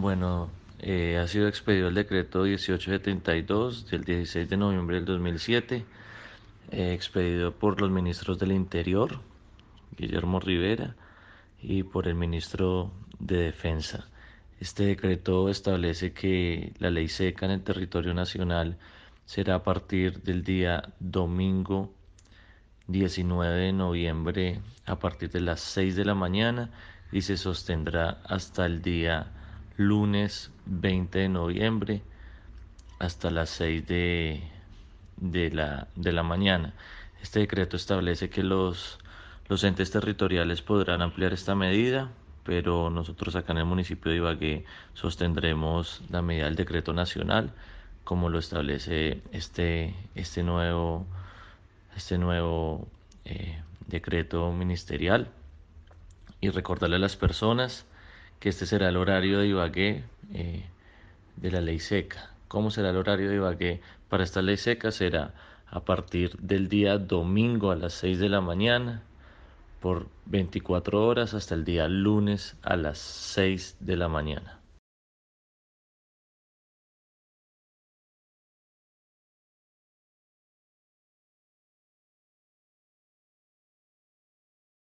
Bueno, eh, ha sido expedido el decreto 1872 del 16 de noviembre del 2007, eh, expedido por los ministros del Interior, Guillermo Rivera, y por el ministro de Defensa. Este decreto establece que la ley seca en el territorio nacional será a partir del día domingo 19 de noviembre a partir de las 6 de la mañana y se sostendrá hasta el día lunes 20 de noviembre hasta las 6 de, la, mañana. Este decreto establece que los, entes territoriales podrán ampliar esta medida, pero nosotros acá en el municipio de Ibagué sostendremos la medida del decreto nacional, como lo establece este, este nuevo, este nuevo eh, decreto ministerial. Y recordarle a las personas que este será el horario de Ibagué eh, de la ley seca. ¿Cómo será el horario de Ibagué para esta ley seca? Será a partir del día domingo a las 6 de la mañana por 24 horas hasta el día lunes a las 6 de la mañana.